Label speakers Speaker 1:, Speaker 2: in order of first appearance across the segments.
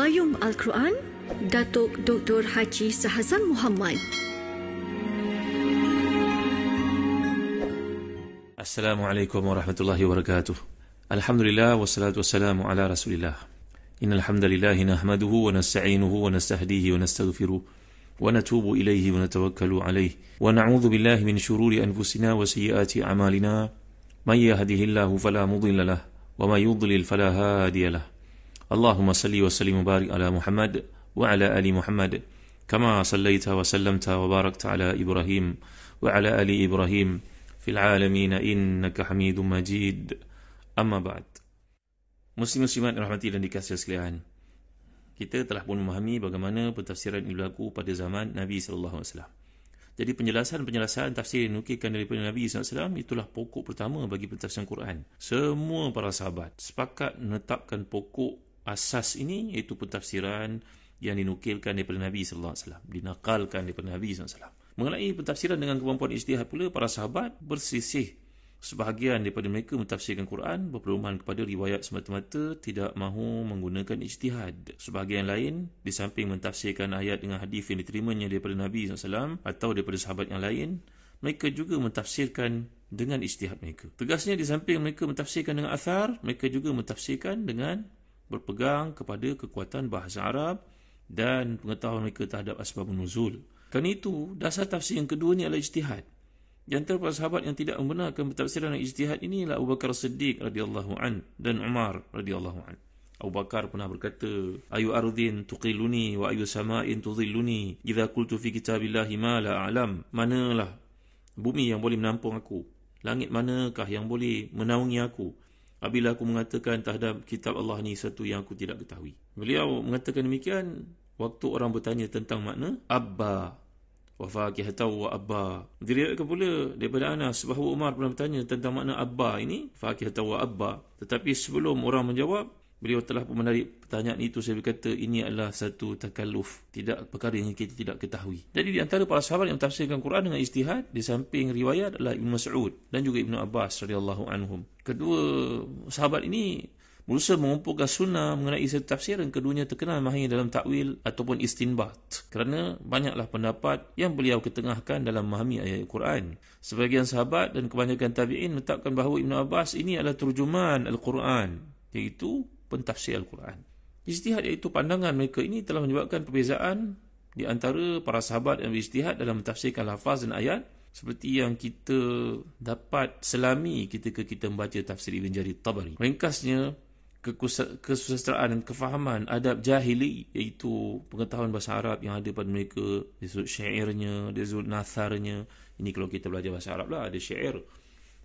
Speaker 1: Bayum Al-Quran, Datuk Dr. Haji Sahazan Muhammad. السلام عليكم ورحمة الله وبركاته الحمد لله والصلاة والسلام على رسول الله إن الحمد لله نحمده ونستعينه ونستهديه ونستغفره ونتوب إليه ونتوكل عليه ونعوذ بالله من شرور أنفسنا وسيئات أعمالنا من يهده الله فلا مضل له ومن يضلل فلا هادي له Allahumma salli wa اللهم صل وسلم وبارك على محمد وعلى ال محمد كما صليت وسلمت وباركت على ابراهيم وعلى ال ابراهيم في العالمين انك حميد مجيد اما بعد مسلم مسلمات رحمتي dan dikasih sekalian kita telah pun memahami bagaimana pentafsiran ini berlaku pada zaman Nabi sallallahu alaihi wasallam Jadi penjelasan-penjelasan tafsir yang nukilkan daripada Nabi sallallahu alaihi wasallam itulah pokok pertama bagi pentafsiran Quran. Semua para sahabat sepakat menetapkan pokok asas ini iaitu pentafsiran yang dinukilkan daripada Nabi sallallahu alaihi wasallam, dinakalkan daripada Nabi sallallahu alaihi wasallam. Mengenai pentafsiran dengan kemampuan ijtihad pula para sahabat bersisih sebahagian daripada mereka mentafsirkan Quran berpedoman kepada riwayat semata-mata tidak mahu menggunakan ijtihad. Sebahagian lain di samping mentafsirkan ayat dengan hadis yang diterimanya daripada Nabi SAW atau daripada sahabat yang lain, mereka juga mentafsirkan dengan ijtihad mereka. Tegasnya di samping mereka mentafsirkan dengan asar, mereka juga mentafsirkan dengan berpegang kepada kekuatan bahasa Arab dan pengetahuan mereka terhadap asbab nuzul. Kerana itu, dasar tafsir yang kedua ini adalah ijtihad. Di antara sahabat yang tidak membenarkan pentafsiran ijtihad ini ialah Abu Bakar Siddiq radhiyallahu an dan Umar radhiyallahu an. Abu Bakar pernah berkata, "Ayu ardin tuqiluni wa ayu sama'in tudhilluni? Idza qultu fi kitabillahi ma la a'lam." Manalah bumi yang boleh menampung aku? Langit manakah yang boleh menaungi aku? apabila aku mengatakan terhadap kitab Allah ni satu yang aku tidak ketahui. Beliau mengatakan demikian waktu orang bertanya tentang makna Abba wa fakihatahu wa abba. Diriwayatkan pula daripada Anas bahawa Umar pernah bertanya tentang makna abba ini, fakihatahu wa abba. Tetapi sebelum orang menjawab, Beliau telah pun menarik pertanyaan itu Saya berkata ini adalah satu takalluf Tidak perkara yang kita tidak ketahui Jadi di antara para sahabat yang tafsirkan Quran dengan istihad Di samping riwayat adalah Ibn Mas'ud Dan juga Ibn Abbas radhiyallahu anhum. Kedua sahabat ini Berusaha mengumpulkan sunnah mengenai satu tafsir yang keduanya terkenal mahir dalam takwil ataupun istinbat. Kerana banyaklah pendapat yang beliau ketengahkan dalam memahami ayat Al-Quran. Sebagian sahabat dan kebanyakan tabi'in menetapkan bahawa Ibn Abbas ini adalah terjemahan Al-Quran. Iaitu pentafsir Al-Quran. Ijtihad iaitu pandangan mereka ini telah menyebabkan perbezaan di antara para sahabat yang berijtihad dalam mentafsirkan lafaz dan ayat seperti yang kita dapat selami kita ke kita membaca tafsir Ibn Jarir Tabari. Ringkasnya, kesusasteraan dan kefahaman adab jahili iaitu pengetahuan bahasa Arab yang ada pada mereka disebut syairnya, disebut nasarnya ini kalau kita belajar bahasa Arab lah ada syair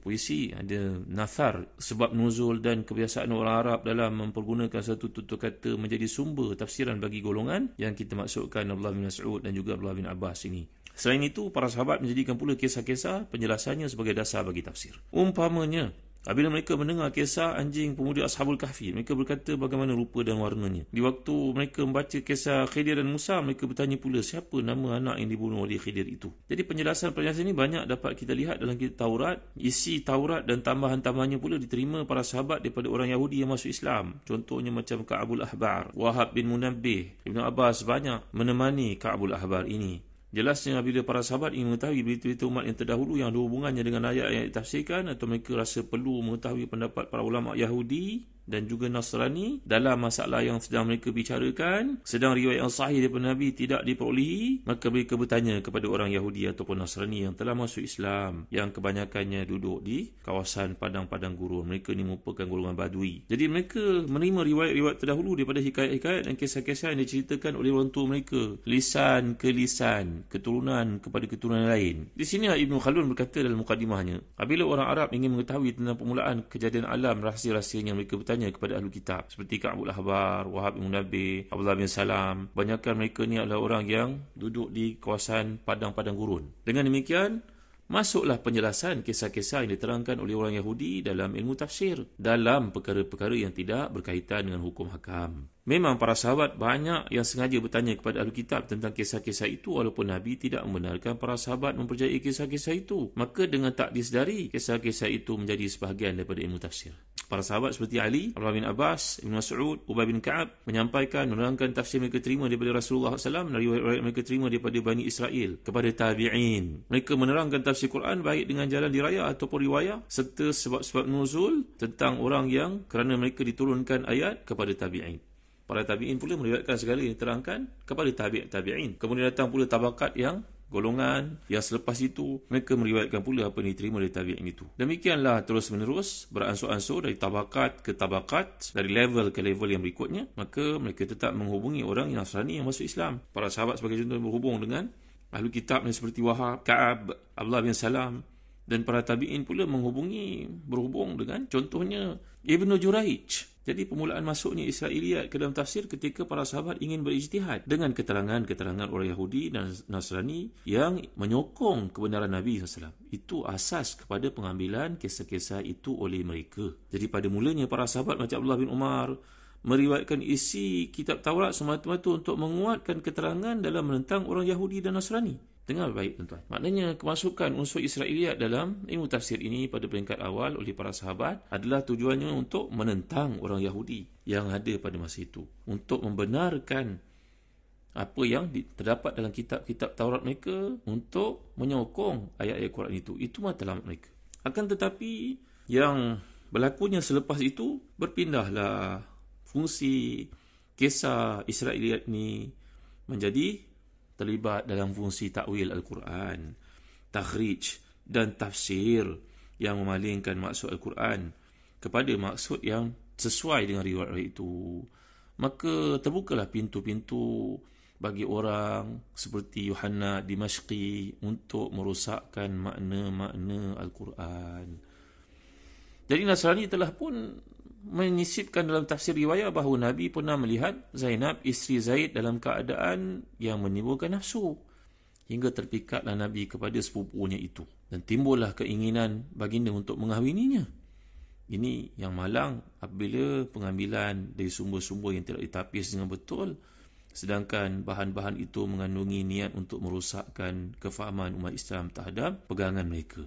Speaker 1: puisi, ada nathar sebab nuzul dan kebiasaan orang Arab dalam mempergunakan satu tutur kata menjadi sumber tafsiran bagi golongan yang kita maksudkan Abdullah bin Mas'ud dan juga Abdullah bin Abbas ini. Selain itu, para sahabat menjadikan pula kisah-kisah penjelasannya sebagai dasar bagi tafsir. Umpamanya, Apabila mereka mendengar kisah anjing pemuda Ashabul Kahfi, mereka berkata bagaimana rupa dan warnanya. Di waktu mereka membaca kisah Khidir dan Musa, mereka bertanya pula siapa nama anak yang dibunuh oleh Khidir itu. Jadi penjelasan penjelasan ini banyak dapat kita lihat dalam kitab Taurat. Isi Taurat dan tambahan-tambahannya pula diterima para sahabat daripada orang Yahudi yang masuk Islam. Contohnya macam Ka'abul Ahbar, Wahab bin Munabbih, Ibn Abbas banyak menemani Ka'abul Ahbar ini. Jelasnya bila para sahabat ingin mengetahui berita-berita umat yang terdahulu yang ada hubungannya dengan ayat yang ditafsirkan atau mereka rasa perlu mengetahui pendapat para ulama Yahudi dan juga Nasrani dalam masalah yang sedang mereka bicarakan sedang riwayat yang sahih daripada Nabi tidak diperolehi maka mereka bertanya kepada orang Yahudi ataupun Nasrani yang telah masuk Islam yang kebanyakannya duduk di kawasan padang-padang gurun mereka ni merupakan golongan badui jadi mereka menerima riwayat-riwayat terdahulu daripada hikayat-hikayat dan kisah-kisah yang diceritakan oleh orang tua mereka lisan ke lisan keturunan kepada keturunan lain di sini Ibn Khaldun berkata dalam mukadimahnya apabila orang Arab ingin mengetahui tentang permulaan kejadian alam rahsia-rahsianya mereka bertanya tanya kepada ahli kitab seperti Ka'bul Ahbar, Wahab bin Nabi, Abdullah bin Salam. Banyakkan mereka ni adalah orang yang duduk di kawasan padang-padang gurun. Dengan demikian, Masuklah penjelasan kisah-kisah yang diterangkan oleh orang Yahudi dalam ilmu tafsir dalam perkara-perkara yang tidak berkaitan dengan hukum hakam. Memang para sahabat banyak yang sengaja bertanya kepada ahli kitab tentang kisah-kisah itu walaupun Nabi tidak membenarkan para sahabat mempercayai kisah-kisah itu. Maka dengan tak disedari, kisah-kisah itu menjadi sebahagian daripada ilmu tafsir. Para sahabat seperti Ali, Abdullah bin Abbas, Ibn Mas'ud, Ubay bin Ka'ab menyampaikan menerangkan tafsir mereka terima daripada Rasulullah SAW dan riwayat mereka terima daripada Bani Israel kepada tabi'in. Mereka menerangkan tafsir Quran baik dengan jalan diraya ataupun riwayat serta sebab-sebab nuzul tentang orang yang kerana mereka diturunkan ayat kepada tabi'in. Para tabi'in pula meriwayatkan segala yang terangkan kepada tabi' tabi'in. Kemudian datang pula tabakat yang golongan yang selepas itu mereka meriwayatkan pula apa yang diterima dari tabi'in itu. Demikianlah terus menerus beransur-ansur dari tabakat ke tabakat dari level ke level yang berikutnya maka mereka tetap menghubungi orang yang Nasrani yang masuk Islam. Para sahabat sebagai contoh berhubung dengan ahli kitab seperti Wahab, Ka'ab, Abdullah bin Salam dan para tabi'in pula menghubungi berhubung dengan contohnya Ibnu Juraij jadi permulaan masuknya Israeliat ke dalam tafsir ketika para sahabat ingin berijtihad dengan keterangan-keterangan orang Yahudi dan Nasrani yang menyokong kebenaran Nabi SAW. Itu asas kepada pengambilan kisah-kisah itu oleh mereka. Jadi pada mulanya para sahabat macam Abdullah bin Umar meriwayatkan isi kitab Taurat semata-mata untuk menguatkan keterangan dalam menentang orang Yahudi dan Nasrani dengan baik tuan-tuan. Maknanya kemasukan unsur Israeliat dalam ilmu tafsir ini pada peringkat awal oleh para sahabat adalah tujuannya untuk menentang orang Yahudi yang ada pada masa itu. Untuk membenarkan apa yang terdapat dalam kitab-kitab Taurat mereka untuk menyokong ayat-ayat Quran itu. Itu matlamat mereka. Akan tetapi yang berlakunya selepas itu berpindahlah fungsi kisah Israeliat ini menjadi terlibat dalam fungsi takwil Al-Quran, takhrij dan tafsir yang memalingkan maksud Al-Quran kepada maksud yang sesuai dengan riwayat itu. Maka terbukalah pintu-pintu bagi orang seperti Yohanna di Dimashqi untuk merosakkan makna-makna Al-Quran. Jadi Nasrani telah pun menyisipkan dalam tafsir riwayat bahawa Nabi pernah melihat Zainab, isteri Zaid dalam keadaan yang menimbulkan nafsu. Hingga terpikatlah Nabi kepada sepupunya itu. Dan timbullah keinginan baginda untuk mengahwininya. Ini yang malang apabila pengambilan dari sumber-sumber yang tidak ditapis dengan betul. Sedangkan bahan-bahan itu mengandungi niat untuk merusakkan kefahaman umat Islam terhadap pegangan mereka.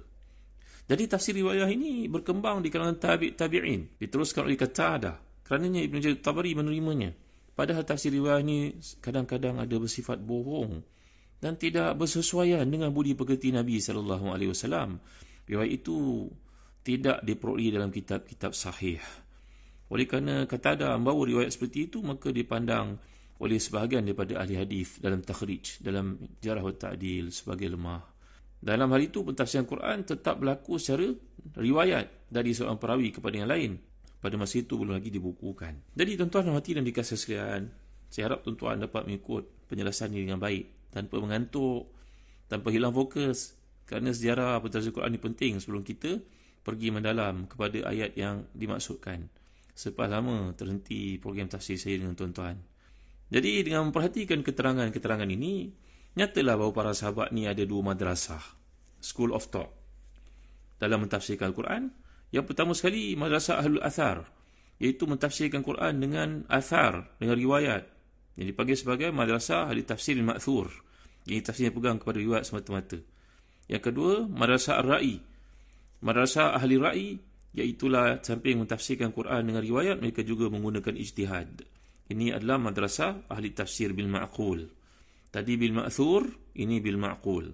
Speaker 1: Jadi tafsir riwayah ini berkembang di kalangan tabi' tabi'in. Diteruskan oleh kata Kerananya Ibn Jalil Tabari menerimanya. Padahal tafsir riwayah ini kadang-kadang ada bersifat bohong dan tidak bersesuaian dengan budi pekerti Nabi sallallahu alaihi wasallam. Riwayat itu tidak diperoleh dalam kitab-kitab sahih. Oleh kerana kata ada membawa riwayat seperti itu, maka dipandang oleh sebahagian daripada ahli hadis dalam takhrij, dalam jarah wa ta'dil sebagai lemah. Dalam hal itu, pentafsiran Quran tetap berlaku secara riwayat dari seorang perawi kepada yang lain. Pada masa itu, belum lagi dibukukan. Jadi, tuan-tuan hati dan dikasih sekalian, saya harap tuan-tuan dapat mengikut penjelasan ini dengan baik. Tanpa mengantuk, tanpa hilang fokus. Kerana sejarah pentafsiran Quran ini penting sebelum kita pergi mendalam kepada ayat yang dimaksudkan. Sepas lama terhenti program tafsir saya dengan tuan-tuan. Jadi, dengan memperhatikan keterangan-keterangan ini, Nyatalah bahawa para sahabat ni ada dua madrasah School of Thought Dalam mentafsirkan Al-Quran Yang pertama sekali madrasah Ahlul Athar Iaitu mentafsirkan Al-Quran dengan Athar Dengan riwayat Yang dipanggil sebagai madrasah Ahli Tafsir Ma'thur Ini tafsir yang pegang kepada riwayat semata-mata Yang kedua madrasah Ar-Ra'i Madrasah Ahli Ra'i Iaitulah samping mentafsirkan Al-Quran dengan riwayat Mereka juga menggunakan ijtihad ini adalah madrasah ahli tafsir bil ma'qul. Ma Tadi bil ma'thur, ini bil ma'qul.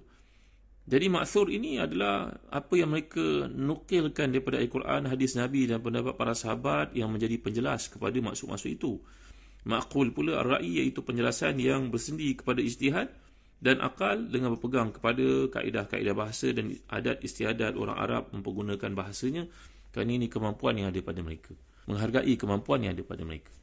Speaker 1: Jadi ma'thur ini adalah apa yang mereka nukilkan daripada Al-Quran, hadis Nabi dan pendapat para sahabat yang menjadi penjelas kepada maksud-maksud itu. Ma'qul pula ra'i iaitu penjelasan yang bersendi kepada istihad dan akal dengan berpegang kepada kaedah-kaedah bahasa dan adat istiadat orang Arab mempergunakan bahasanya kerana ini kemampuan yang ada pada mereka. Menghargai kemampuan yang ada pada mereka.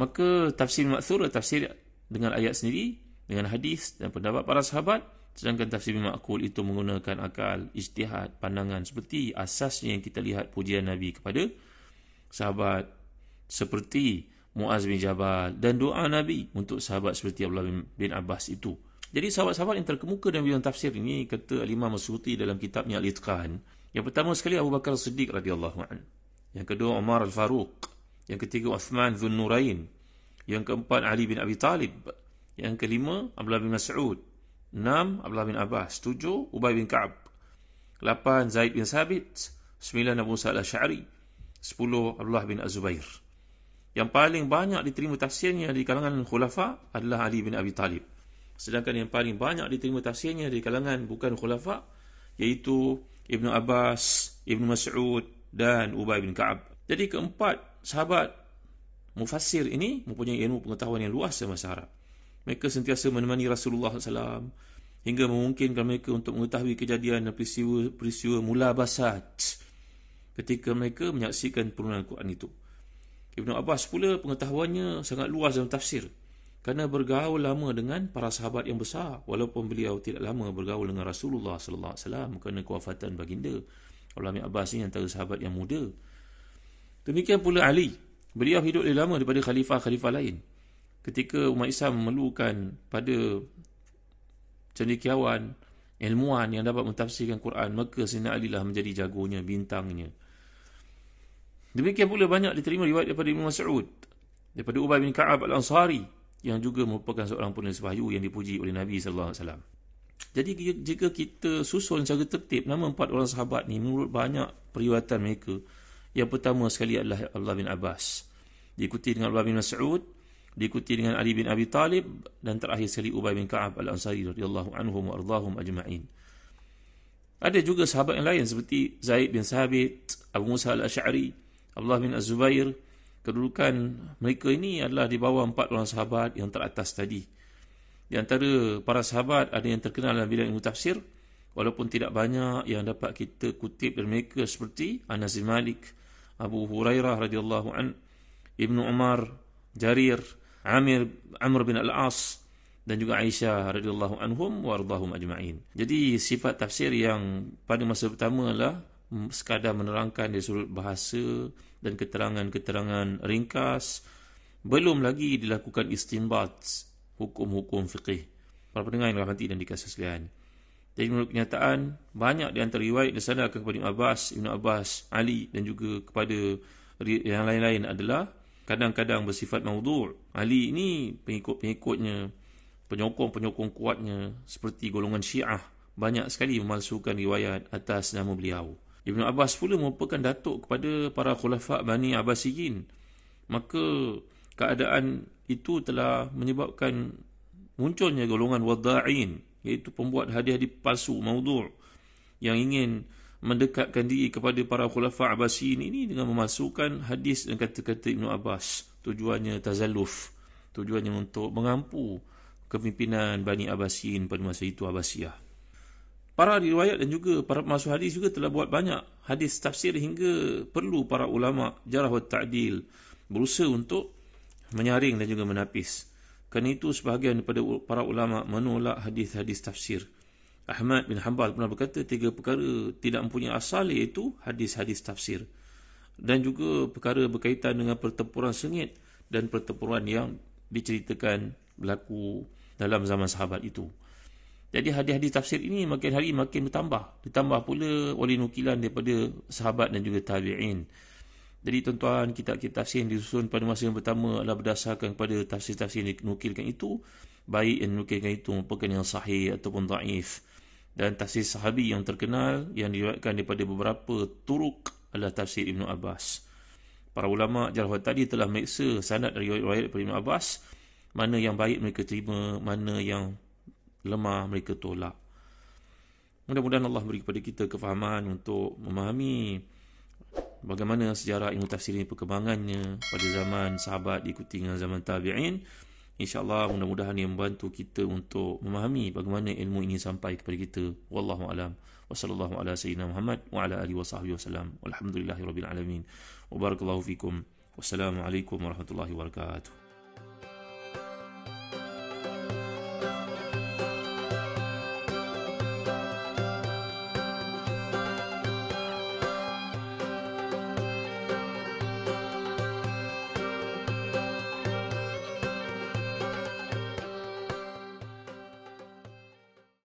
Speaker 1: Maka tafsir ma'thur adalah tafsir dengan ayat sendiri dengan hadis dan pendapat para sahabat sedangkan tafsir bin makul itu menggunakan akal ijtihad pandangan seperti asasnya yang kita lihat pujian nabi kepada sahabat seperti Muaz bin Jabal dan doa nabi untuk sahabat seperti Abdullah bin Abbas itu jadi sahabat-sahabat yang terkemuka dalam bidang tafsir ini kata Imam Masyuti dalam kitabnya Al-Itqan. Yang pertama sekali Abu Bakar Siddiq radhiyallahu an. Yang kedua Umar Al-Faruq. Yang ketiga Uthman Dhun Nurain. Yang keempat Ali bin Abi Talib. Yang kelima, Abdullah bin Mas'ud. Enam, Abdullah bin Abbas. Tujuh, Ubay bin Ka'ab. Lapan, Zaid bin Sabit. Sembilan, Abu Sa'ad al-Sha'ri. Sepuluh, Abdullah bin Az-Zubair. Yang paling banyak diterima tafsirnya di kalangan khulafa adalah Ali bin Abi Talib. Sedangkan yang paling banyak diterima tafsirnya di kalangan bukan khulafa iaitu Ibn Abbas, Ibn Mas'ud dan Ubay bin Ka'ab. Jadi keempat sahabat mufassir ini mempunyai ilmu pengetahuan yang luas sama Arab. Mereka sentiasa menemani Rasulullah SAW Hingga memungkinkan mereka untuk mengetahui kejadian dan peristiwa, peristiwa mula basat Ketika mereka menyaksikan penurunan Al-Quran itu Ibn Abbas pula pengetahuannya sangat luas dalam tafsir Kerana bergaul lama dengan para sahabat yang besar Walaupun beliau tidak lama bergaul dengan Rasulullah SAW Kerana kewafatan baginda Ulami Abbas ini antara sahabat yang muda Demikian pula Ali Beliau hidup lebih lama daripada khalifah-khalifah lain ketika umat Islam memerlukan pada cendekiawan ilmuwan yang dapat mentafsirkan Quran maka Sina Ali lah menjadi jagonya bintangnya demikian pula banyak diterima riwayat daripada Ibn Mas'ud daripada Ubay bin Ka'ab al-Ansari yang juga merupakan seorang penulis wahyu yang dipuji oleh Nabi sallallahu alaihi wasallam jadi jika kita susun secara tertib nama empat orang sahabat ni menurut banyak periwayatan mereka yang pertama sekali adalah Abdullah bin Abbas diikuti dengan Abdullah bin Mas'ud diikuti dengan Ali bin Abi Talib dan terakhir sekali Ubay bin Ka'ab al-Ansari radhiyallahu anhu wa ardhahum ajma'in. Ada juga sahabat yang lain seperti Zaid bin Sabit, Abu Musa al-Ash'ari, Abdullah bin Az-Zubair. Kedudukan mereka ini adalah di bawah empat orang sahabat yang teratas tadi. Di antara para sahabat ada yang terkenal dalam bidang ilmu tafsir walaupun tidak banyak yang dapat kita kutip dari mereka seperti Anas bin Malik, Abu Hurairah radhiyallahu an, Ibn Umar, Jarir, Amir Amr bin Al-As dan juga Aisyah radhiyallahu anhum waridhahum ajma'in. Jadi sifat tafsir yang pada masa pertama lah sekadar menerangkan dari sudut bahasa dan keterangan-keterangan ringkas belum lagi dilakukan istinbat hukum-hukum fiqh. Para pendengar yang rahmati dan dikasih sekalian. Jadi menurut kenyataan banyak di antara riwayat di sana kepada Ibn Abbas, Ibn Abbas, Ali dan juga kepada yang lain-lain adalah kadang-kadang bersifat maudhu'. Ali ini pengikut-pengikutnya, penyokong-penyokong kuatnya seperti golongan Syiah banyak sekali memalsukan riwayat atas nama beliau. Ibnu Abbas pula merupakan datuk kepada para khulafak Bani Abbasiyin. Maka keadaan itu telah menyebabkan munculnya golongan wadain, iaitu pembuat hadiah palsu maudhu' yang ingin mendekatkan diri kepada para khulafa Abbasin ini dengan memasukkan hadis dan kata-kata Ibnu Abbas. Tujuannya tazalluf, tujuannya untuk mengampu kepimpinan Bani Abbasin pada masa itu Abbasiyah. Para riwayat dan juga para masuk hadis juga telah buat banyak hadis tafsir hingga perlu para ulama jarah wa ta'dil berusaha untuk menyaring dan juga menapis. Kerana itu sebahagian daripada para ulama menolak hadis-hadis tafsir. Ahmad bin Hanbal pernah berkata tiga perkara tidak mempunyai asal iaitu hadis-hadis tafsir dan juga perkara berkaitan dengan pertempuran sengit dan pertempuran yang diceritakan berlaku dalam zaman sahabat itu. Jadi hadis-hadis tafsir ini makin hari makin bertambah. Ditambah pula oleh nukilan daripada sahabat dan juga tabi'in. Jadi tuan-tuan, kitab-kitab tafsir yang disusun pada masa yang pertama adalah berdasarkan kepada tafsir-tafsir yang dinukilkan itu. Baik yang dinukilkan itu merupakan yang sahih ataupun da'if dan tafsir sahabi yang terkenal yang diriwayatkan daripada beberapa turuk adalah tafsir Ibn Abbas. Para ulama jarh tadi telah meksa sanad dari riwayat daripada Ibn Abbas mana yang baik mereka terima, mana yang lemah mereka tolak. Mudah-mudahan Allah beri kepada kita kefahaman untuk memahami bagaimana sejarah ilmu tafsir ini perkembangannya pada zaman sahabat diikuti dengan zaman tabi'in. InsyaAllah mudah-mudahan ini membantu kita untuk memahami bagaimana ilmu ini sampai kepada kita. Wallahu a'lam. warahmatullahi wabarakatuh. Wa ala alihi wa sahbihi wa salam. Walhamdulillahi rabbil alamin. Wa barakallahu fikum. Wassalamualaikum warahmatullahi wabarakatuh.